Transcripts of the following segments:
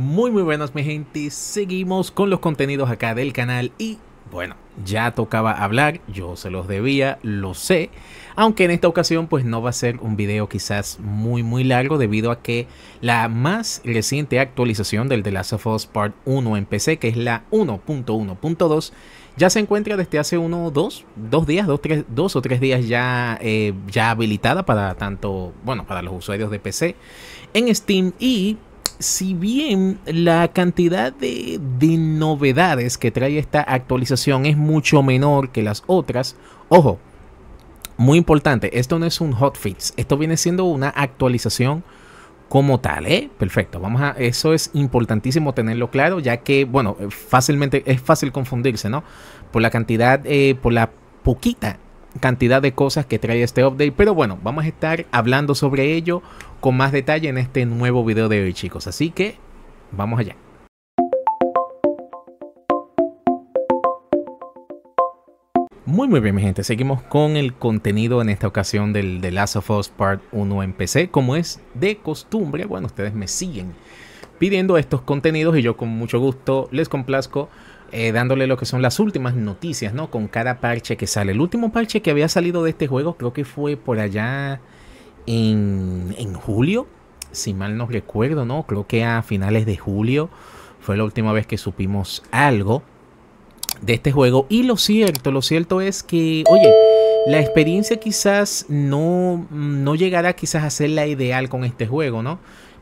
Muy muy buenas mi gente, seguimos con los contenidos acá del canal y bueno, ya tocaba hablar, yo se los debía, lo sé, aunque en esta ocasión pues no va a ser un video quizás muy muy largo debido a que la más reciente actualización del The Last of Us Part 1 en PC, que es la 1.1.2, ya se encuentra desde hace uno, dos, dos días, dos, dos o tres días ya, eh, ya habilitada para tanto, bueno, para los usuarios de PC en Steam y si bien la cantidad de, novedades que trae esta actualización es mucho menor que las otras, ojo, muy importante, esto no es un hotfix, esto viene siendo una actualización como tal, ¿eh? Perfecto, vamos a, eso es importantísimo tenerlo claro, ya que, bueno, fácilmente, es fácil confundirse, ¿no? Por la cantidad, eh, por la poquita cantidad de cosas que trae este update. Pero bueno, vamos a estar hablando sobre ello con más detalle en este nuevo video de hoy, chicos. Así que vamos allá. Muy muy bien mi gente, seguimos con el contenido en esta ocasión del The Last of Us Part 1 en PC, como es de costumbre, bueno ustedes me siguen pidiendo estos contenidos y yo con mucho gusto les complazco eh, dándole lo que son las últimas noticias, ¿no? Con cada parche que sale. El último parche que había salido de este juego creo que fue por allá en, julio, si mal no recuerdo, ¿no? Creo que a finales de julio fue la última vez que supimos algo de este juego. Y lo cierto, lo cierto es que, oye, la experiencia quizás no, no llegará quizás a ser la ideal con este juego, ¿no?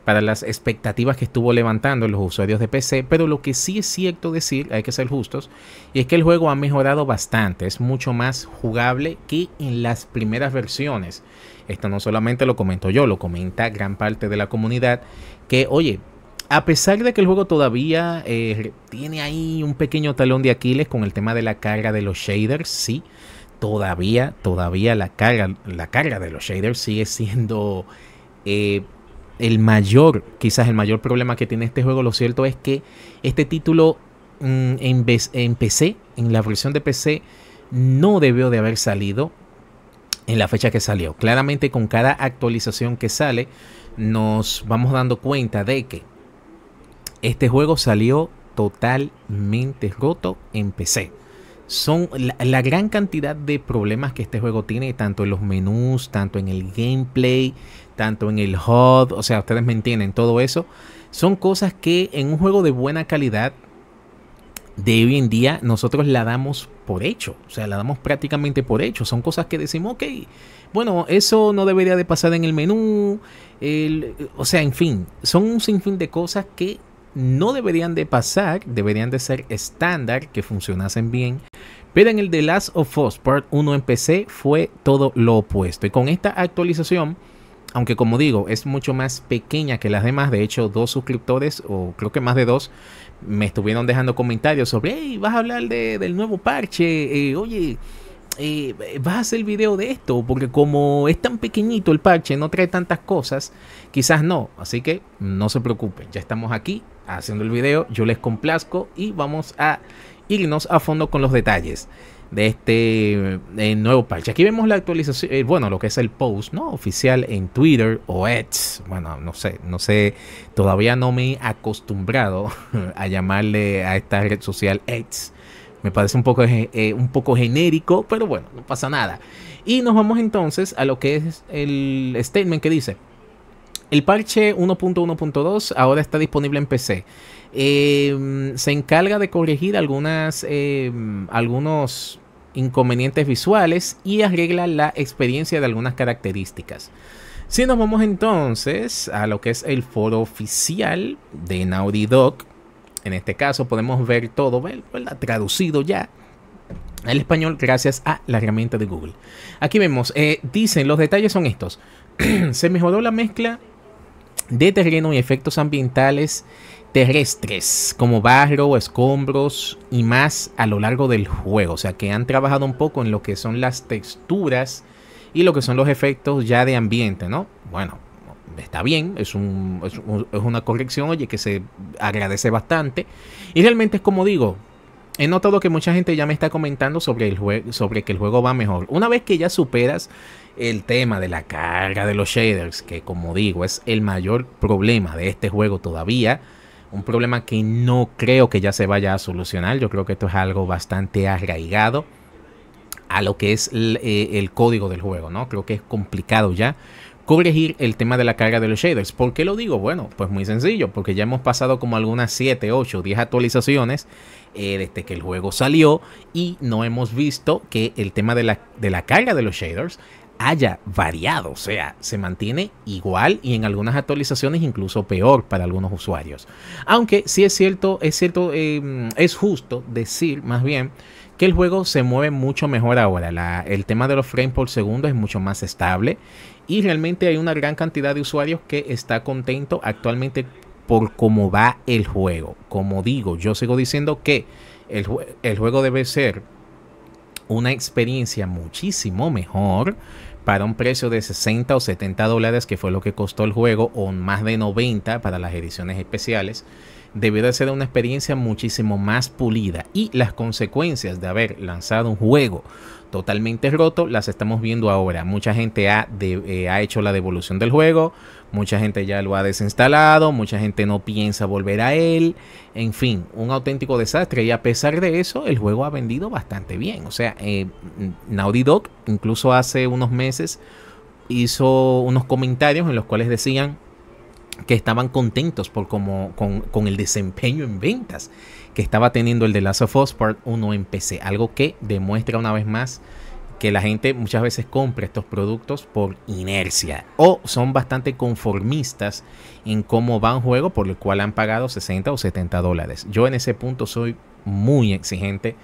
para las expectativas que estuvo levantando los usuarios de PC, pero lo que sí es cierto decir, hay que ser justos, y es que el juego ha mejorado bastante, es mucho más jugable que en las primeras versiones. Esto no solamente lo comento yo, lo comenta gran parte de la comunidad, que oye, a pesar de que el juego todavía eh, tiene ahí un pequeño talón de Aquiles con el tema de la carga de los shaders, sí, todavía, todavía la carga, la carga de los shaders sigue siendo... Eh, el mayor, quizás el mayor problema que tiene este juego, lo cierto es que este título mm, en, en PC, en la versión de PC, no debió de haber salido en la fecha que salió. Claramente con cada actualización que sale, nos vamos dando cuenta de que este juego salió totalmente roto en PC son la, gran cantidad de problemas que este juego tiene, tanto en los menús, tanto en el gameplay, tanto en el HUD, o sea, ustedes me entienden, todo eso, son cosas que en un juego de buena calidad de hoy en día nosotros la damos por hecho, o sea, la damos prácticamente por hecho, son cosas que decimos, ok, bueno, eso no debería de pasar en el menú, o sea, en fin, son un sinfín de cosas que no deberían de pasar, deberían de ser estándar, que funcionasen bien. Pero en el The Last of Us Part 1 en PC fue todo lo opuesto. Y con esta actualización, aunque como digo, es mucho más pequeña que las demás, de hecho dos suscriptores, o creo que más de dos, me estuvieron dejando comentarios sobre, hey, vas a hablar del nuevo parche, eh, oye eh, vas a hacer el video de esto, porque como es tan pequeñito el parche, no trae tantas cosas, quizás no. Así que no se preocupen, ya estamos aquí haciendo el video, yo les complazco y vamos a irnos a fondo con los detalles de este eh, nuevo parche. Aquí vemos la actualización, eh, bueno, lo que es el post, ¿no? Oficial en Twitter o X. Bueno, no sé, no sé, todavía no me he acostumbrado a llamarle a esta red social X. Me parece un poco, eh, un poco genérico, pero bueno, no pasa nada. Y nos vamos entonces a lo que es el statement que dice. El parche 1.1.2 ahora está disponible en PC. Em, se encarga de corregir algunas, em, algunos inconvenientes visuales y arregla la experiencia de algunas características. Si nos vamos entonces a lo que es el foro oficial de Naughty Dog, en este caso podemos ver todo traducido ya al español gracias a la herramienta de Google. Aquí vemos, eh, dicen, los detalles son estos. Se mejoró la mezcla de terreno y efectos ambientales terrestres como barro, escombros y más a lo largo del juego. O sea que han trabajado un poco en lo que son las texturas y lo que son los efectos ya de ambiente, ¿no? Bueno, está bien, es, un, es, una corrección, oye, que se agradece bastante. Y realmente es como digo, he notado que mucha gente ya me está comentando sobre, el juego, sobre que el juego va mejor. Una vez que ya superas el tema de la carga de los shaders, que como digo es el mayor problema de este juego todavía, un problema que no creo que ya se vaya a solucionar, yo creo que esto es algo bastante arraigado a lo que es el, eh, el código del juego, ¿no? Creo que es complicado ya corregir el tema de la carga de los shaders. ¿Por qué lo digo? Bueno, pues muy sencillo, porque ya hemos pasado como algunas 7, 8, 10 actualizaciones eh, desde que el juego salió y no hemos visto que el tema de la, carga de los shaders haya variado, o sea, se mantiene igual y en algunas actualizaciones incluso peor para algunos usuarios. Aunque sí es cierto, es cierto, em, es justo decir más bien que el juego se mueve mucho mejor ahora. el tema de los frames por segundo es mucho más estable y realmente hay una gran cantidad de usuarios que está contento actualmente por cómo va el juego. Como digo, yo sigo diciendo que el, el juego debe ser una experiencia muchísimo mejor para un precio de 60 o 70 dólares, que fue lo que costó el juego, o más de 90 para las ediciones especiales. Debe de ser una experiencia muchísimo más pulida y las consecuencias de haber lanzado un juego totalmente roto las estamos viendo ahora. Mucha gente eh, ha, hecho la devolución del juego, mucha gente ya lo ha desinstalado, mucha gente no piensa volver a él, en fin, un auténtico desastre y a pesar de eso el juego ha vendido bastante bien. O sea, eh, Naughty Dog incluso hace unos meses hizo unos comentarios en los cuales decían que estaban contentos por como, con, con, el desempeño en ventas que estaba teniendo el de Last of Us Part 1 en PC. Algo que demuestra una vez más que la gente muchas veces compra estos productos por inercia o son bastante conformistas en cómo van un juego por el cual han pagado 60 o 70 dólares. Yo en ese punto soy muy exigente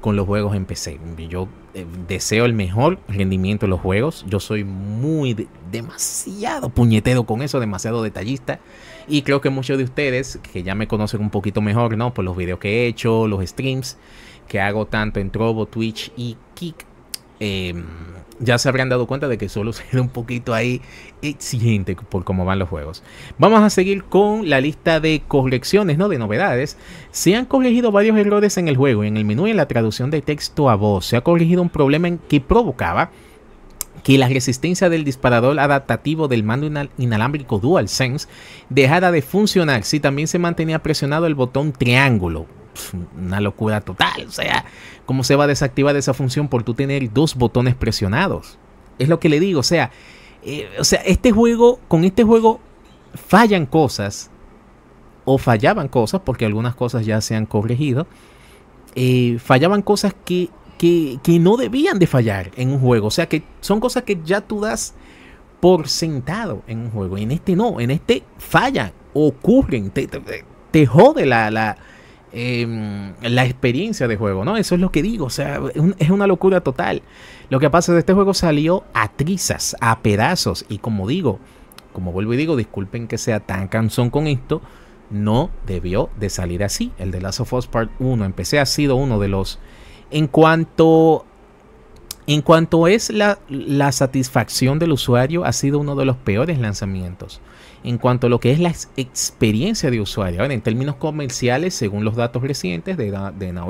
con los juegos en PC. Yo eh, deseo el mejor rendimiento de los juegos. Yo soy muy demasiado puñetero con eso, demasiado detallista. Y creo que muchos de ustedes que ya me conocen un poquito mejor, ¿no? Por los videos que he hecho, los streams que hago tanto en Trovo, Twitch y Kick, Em, ya se habrán dado cuenta de que solo se un poquito ahí exigente por cómo van los juegos. Vamos a seguir con la lista de correcciones, ¿no? De novedades. Se han corregido varios errores en el juego, en el menú y en la traducción de texto a voz. Se ha corregido un problema que provocaba que la resistencia del disparador adaptativo del mando inalámbrico DualSense dejara de funcionar si también se mantenía presionado el botón triángulo pues, una locura total. O sea, ¿cómo se va a desactivar esa función por tú tener dos botones presionados? Es lo que le digo, o sea, eh, o sea, este juego, con este juego fallan cosas o fallaban cosas, porque algunas cosas ya se han corregido, eh, fallaban cosas que, que, no debían de fallar en un juego. O sea, que son cosas que ya tú das por sentado en un juego. En este no, en este fallan, ocurren, te, te jode la, Em, la experiencia de juego, ¿no? Eso es lo que digo, o sea, es una locura total. Lo que pasa es que este juego salió a trizas, a pedazos, y como digo, como vuelvo y digo, disculpen que sea tan cansón con esto, no debió de salir así. El de Last of Us Part 1 empecé ha sido uno de los... En cuanto... En cuanto es la, la satisfacción del usuario, ha sido uno de los peores lanzamientos en cuanto a lo que es la experiencia de usuario. en términos comerciales, según los datos recientes de, de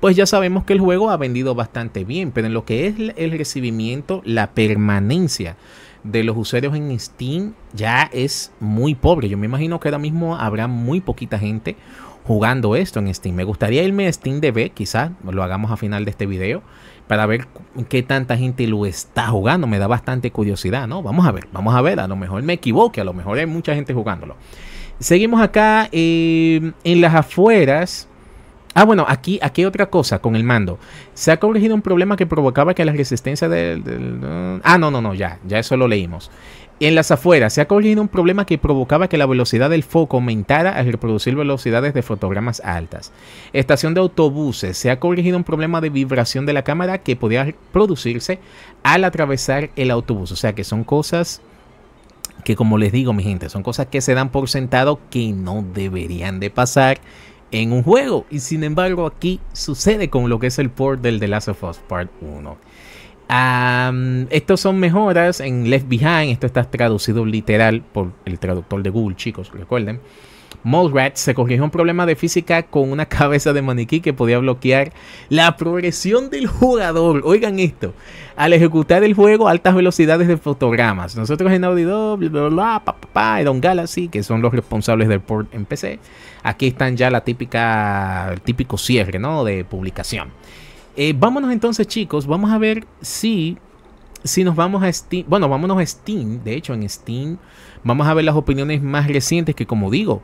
pues ya sabemos que el juego ha vendido bastante bien, pero en lo que es el recibimiento, la permanencia de los usuarios en Steam ya es muy pobre. Yo me imagino que ahora mismo habrá muy poquita gente jugando esto en Steam. Me gustaría irme a SteamDB, quizás lo hagamos a final de este video para ver qué tanta gente lo está jugando. Me da bastante curiosidad, ¿no? Vamos a ver, vamos a ver. A lo mejor me equivoque, a lo mejor hay mucha gente jugándolo. Seguimos acá eh, en las afueras. Ah, bueno, aquí, aquí otra cosa con el mando. Se ha corregido un problema que provocaba que la resistencia del... ah, no, no, no, ya, ya eso lo leímos. En las afueras se ha corregido un problema que provocaba que la velocidad del foco aumentara al reproducir velocidades de fotogramas altas. Estación de autobuses se ha corregido un problema de vibración de la cámara que podía producirse al atravesar el autobús. O sea que son cosas que como les digo mi gente, son cosas que se dan por sentado que no deberían de pasar en un juego. Y sin embargo, aquí sucede con lo que es el port del The Last of Us Part 1. estos son mejoras en Left Behind. Esto está traducido literal por el traductor de Google, chicos, recuerden. Mallrat se corrigió un problema de física con una cabeza de maniquí que podía bloquear la progresión del jugador. Oigan esto. Al ejecutar el juego a altas velocidades de fotogramas. Nosotros en Audi bla, y Don Galaxy, que son los responsables del port en PC, aquí están ya la típica, el típico cierre ¿no? de publicación. Eh, vámonos entonces chicos, vamos a ver si, si nos vamos a Steam, bueno, vámonos a Steam, de hecho en Steam vamos a ver las opiniones más recientes que como digo,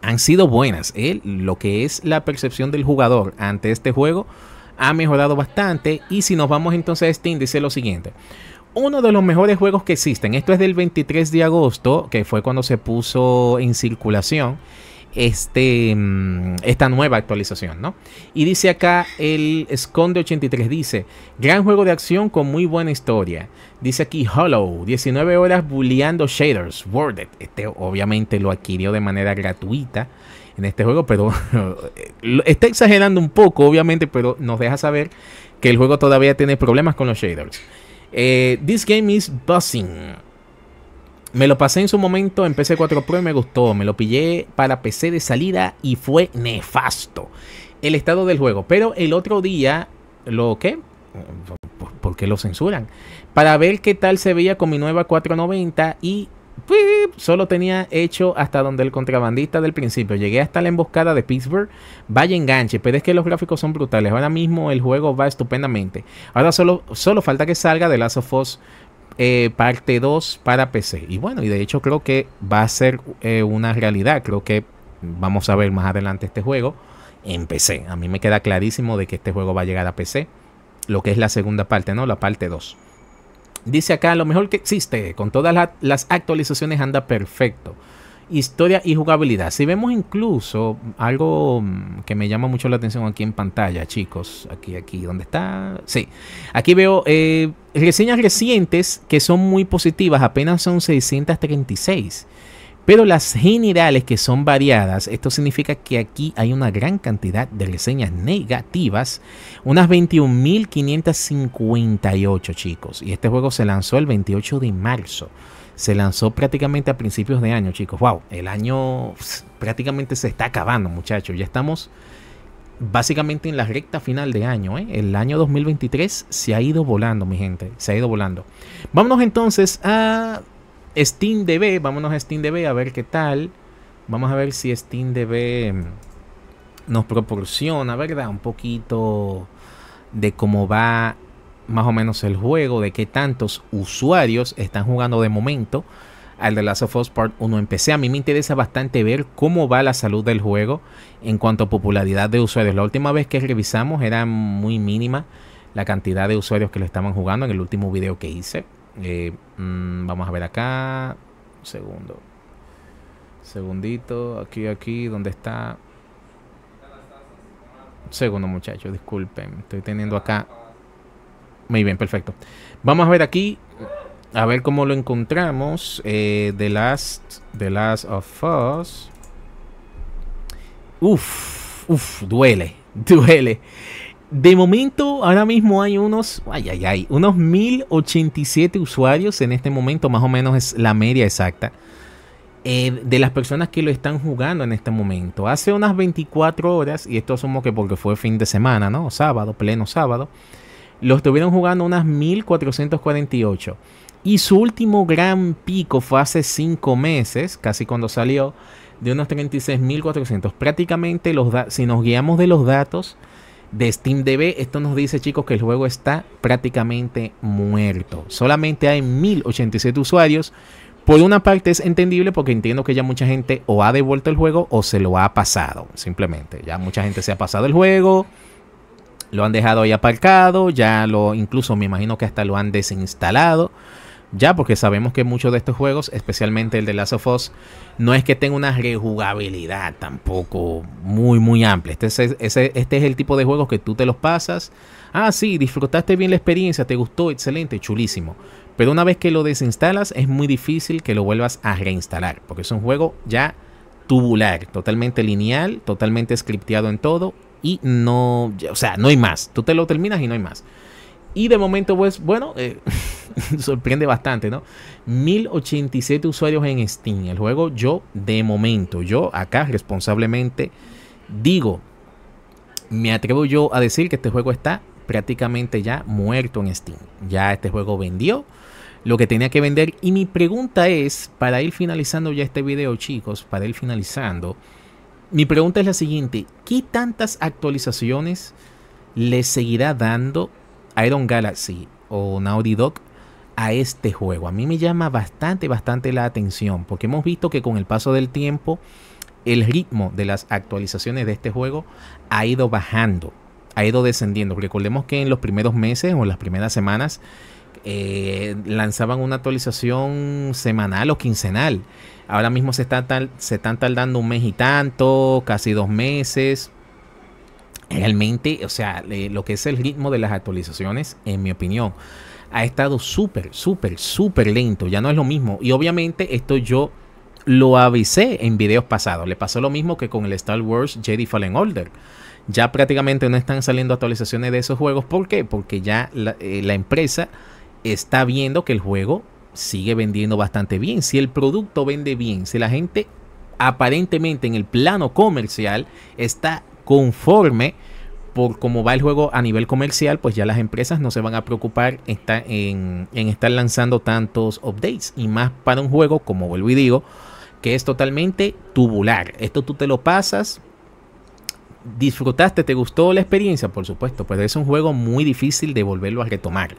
han sido buenas. ¿eh? Lo que es la percepción del jugador ante este juego ha mejorado bastante. Y si nos vamos entonces a Steam, dice lo siguiente. Uno de los mejores juegos que existen. Esto es del 23 de agosto, que fue cuando se puso en circulación. Este, mm, esta nueva actualización, ¿no? Y dice acá el Esconde 83, dice, gran juego de acción con muy buena historia. Dice aquí Hollow, 19 horas bulleando shaders, worded. Este obviamente lo adquirió de manera gratuita en este juego, pero está exagerando un poco, obviamente, pero nos deja saber que el juego todavía tiene problemas con los shaders. Eh, This game is buzzing. Me lo pasé en su momento en PC 4 Pro y me gustó. Me lo pillé para PC de salida y fue nefasto el estado del juego. Pero el otro día, ¿lo qué? ¿Por, qué lo censuran? Para ver qué tal se veía con mi nueva 490 y solo tenía hecho hasta donde el contrabandista del principio. Llegué hasta la emboscada de Pittsburgh. Vaya enganche, pero es que los gráficos son brutales. Ahora mismo el juego va estupendamente. Ahora solo, solo falta que salga de Last of Us eh, parte 2 para PC. Y bueno, y de hecho creo que va a ser eh, una realidad. Creo que vamos a ver más adelante este juego en PC. A mí me queda clarísimo de que este juego va a llegar a PC. Lo que es la segunda parte, ¿no? La parte 2. Dice acá, lo mejor que existe, con todas las actualizaciones anda perfecto historia y jugabilidad. Si vemos incluso algo mm, que me llama mucho la atención aquí en pantalla, chicos, aquí, aquí, ¿dónde está? Sí, aquí veo eh, reseñas recientes que son muy positivas, apenas son 636. Pero las generales que son variadas, esto significa que aquí hay una gran cantidad de reseñas negativas, unas 21.558 chicos. Y este juego se lanzó el 28 de marzo. Se lanzó prácticamente a principios de año, chicos. Wow, el año prácticamente se está acabando, muchachos. Ya estamos básicamente en la recta final de año. ¿eh? El año 2023 se ha ido volando, mi gente. Se ha ido volando. Vámonos entonces a SteamDB, vámonos a SteamDB a ver qué tal. Vamos a ver si SteamDB mm, nos proporciona, ¿verdad? Un poquito de cómo va más o menos el juego, de qué tantos usuarios están jugando de momento al The Last of Us Part 1 en PC. A mí me interesa bastante ver cómo va la salud del juego en cuanto a popularidad de usuarios. La última vez que revisamos era muy mínima la cantidad de usuarios que lo estaban jugando en el último video que hice. Eh, mm, vamos a ver acá. segundo. Segundito. Aquí, aquí, ¿dónde está? segundo, muchachos, disculpen. Estoy teniendo acá. Muy bien, perfecto. Vamos a ver aquí. A ver cómo lo encontramos. Eh, The, Last, The Last of Us. Uf, uf, duele, duele. De momento, ahora mismo hay unos, ay, ay, ay, unos 1087 usuarios en este momento, más o menos es la media exacta, eh, de las personas que lo están jugando en este momento. Hace unas 24 horas, y esto asumo que porque fue fin de semana, ¿no? Sábado, pleno sábado, lo estuvieron jugando unas 1448. Y su último gran pico fue hace 5 meses, casi cuando salió, de unos 36.400. Prácticamente, los si nos guiamos de los datos, de SteamDB, esto nos dice chicos que el juego está prácticamente muerto. Solamente hay 1087 usuarios. Por una parte es entendible porque entiendo que ya mucha gente o ha devuelto el juego o se lo ha pasado. Simplemente, ya mucha gente se ha pasado el juego, lo han dejado ahí aparcado, ya lo incluso me imagino que hasta lo han desinstalado. Ya, porque sabemos que muchos de estos juegos, especialmente el de Last of Us, no es que tenga una rejugabilidad tampoco muy, muy amplia. Este es, este es el tipo de juegos que tú te los pasas. Ah, sí, disfrutaste bien la experiencia, te gustó, excelente, chulísimo. Pero una vez que lo desinstalas, es muy difícil que lo vuelvas a reinstalar, porque es un juego ya tubular, totalmente lineal, totalmente scripteado en todo y no, o sea, no hay más. Tú te lo terminas y no hay más. Y de momento, pues, bueno, eh, sorprende bastante, ¿no? 1087 usuarios en Steam. El juego yo, de momento, yo acá responsablemente digo, me atrevo yo a decir que este juego está prácticamente ya muerto en Steam. Ya este juego vendió lo que tenía que vender. Y mi pregunta es, para ir finalizando ya este video, chicos, para ir finalizando, mi pregunta es la siguiente, ¿qué tantas actualizaciones le seguirá dando Iron Galaxy o Naughty Dog a este juego. A mí me llama bastante, bastante la atención, porque hemos visto que con el paso del tiempo, el ritmo de las actualizaciones de este juego ha ido bajando, ha ido descendiendo. Recordemos que en los primeros meses o las primeras semanas eh, lanzaban una actualización semanal o quincenal. Ahora mismo se, está se están tardando un mes y tanto, casi dos meses. Realmente, o sea, lo que es el ritmo de las actualizaciones, en mi opinión, ha estado súper, súper, súper lento. Ya no es lo mismo. Y obviamente esto yo lo avisé en videos pasados. Le pasó lo mismo que con el Star Wars Jedi Fallen Order. Ya prácticamente no están saliendo actualizaciones de esos juegos. ¿Por qué? Porque ya la eh, empresa está viendo que el juego sigue vendiendo bastante bien. Si el producto vende bien, si la gente aparentemente en el plano comercial está conforme por cómo va el juego a nivel comercial, pues ya las empresas no se van a preocupar en, estar lanzando tantos updates. Y más para un juego, como vuelvo y digo, que es totalmente tubular. Esto tú te lo pasas. Disfrutaste, te gustó la experiencia, por supuesto, pues es un juego muy difícil de volverlo a retomar.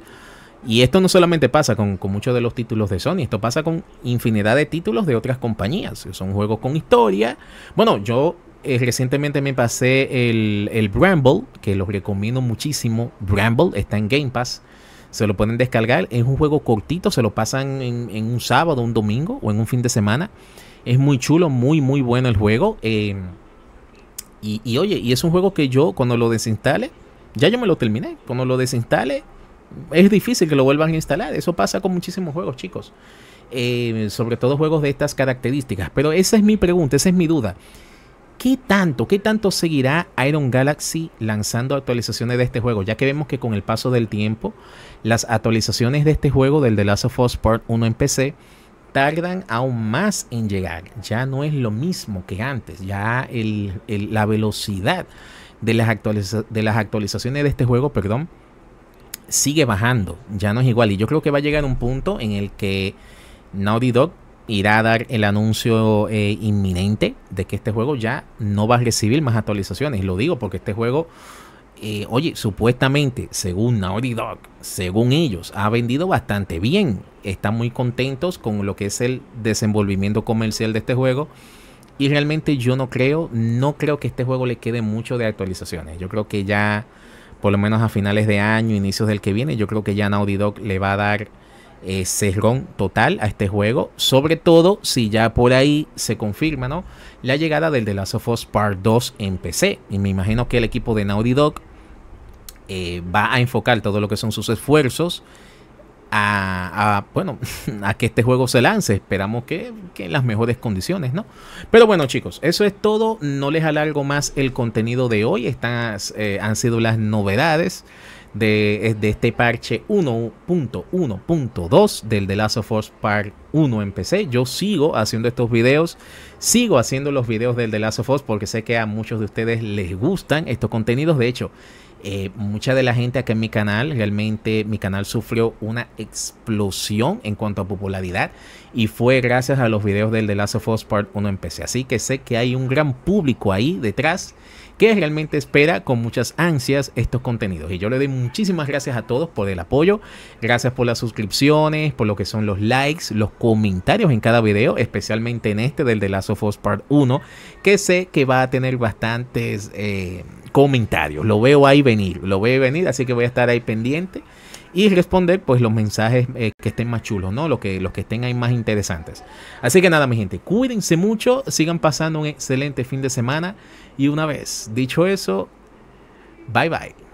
Y esto no solamente pasa con, con muchos de los títulos de Sony, esto pasa con infinidad de títulos de otras compañías. Son juegos con historia. Bueno, yo eh, recientemente me pasé el, el Bramble, que los recomiendo muchísimo. Bramble está en Game Pass. Se lo pueden descargar. Es un juego cortito, se lo pasan en, un sábado, un domingo o en un fin de semana. Es muy chulo, muy, muy bueno el juego. Eh, y, oye, y es un juego que yo cuando lo desinstale, ya yo me lo terminé. Cuando lo desinstale, es difícil que lo vuelvan a instalar. Eso pasa con muchísimos juegos, chicos. Eh, sobre todo juegos de estas características. Pero esa es mi pregunta, esa es mi duda. ¿qué tanto, qué tanto seguirá Iron Galaxy lanzando actualizaciones de este juego? Ya que vemos que con el paso del tiempo, las actualizaciones de este juego, del The Last of Us Part 1 en PC, tardan aún más en llegar. Ya no es lo mismo que antes. Ya la velocidad de las, de las actualizaciones de este juego, perdón, sigue bajando. Ya no es igual. Y yo creo que va a llegar un punto en el que Naughty Dog irá a dar el anuncio eh, inminente de que este juego ya no va a recibir más actualizaciones. Lo digo porque este juego, eh, oye, supuestamente, según Naughty Dog, según ellos, ha vendido bastante bien. Están muy contentos con lo que es el desenvolvimiento comercial de este juego. Y realmente yo no creo, no creo que este juego le quede mucho de actualizaciones. Yo creo que ya, por lo menos a finales de año, inicios del que viene, yo creo que ya Naughty Dog le va a dar eh, cerrón total a este juego, sobre todo si ya por ahí se confirma ¿no? la llegada del The Last of Us Part 2 en PC. Y me imagino que el equipo de Naughty Dog eh, va a enfocar todo lo que son sus esfuerzos a, bueno, a que este juego se lance. Esperamos que, en las mejores condiciones, ¿no? Pero bueno, chicos, eso es todo. No les alargo más el contenido de hoy. Estas eh, han sido las novedades de, este parche 1.1.2 del The Last of Us Part 1 en PC. Yo sigo haciendo estos videos, sigo haciendo los videos del The Last of Us porque sé que a muchos de ustedes les gustan estos contenidos. De hecho, eh, mucha de la gente acá en mi canal, realmente mi canal sufrió una explosión en cuanto a popularidad y fue gracias a los videos del The Last of Us Part 1 en PC. Así que sé que hay un gran público ahí detrás que realmente espera con muchas ansias estos contenidos. Y yo le doy muchísimas gracias a todos por el apoyo, gracias por las suscripciones, por lo que son los likes, los comentarios en cada video, especialmente en este del de Last of Part 1, que sé que va a tener bastantes eh, comentarios. Lo veo ahí venir, lo veo venir, así que voy a estar ahí pendiente y responder pues los mensajes eh, que estén más chulos, ¿no? que, los que estén ahí más interesantes. Así que nada, mi gente, cuídense mucho, sigan pasando un excelente fin de semana y una vez dicho eso, bye bye.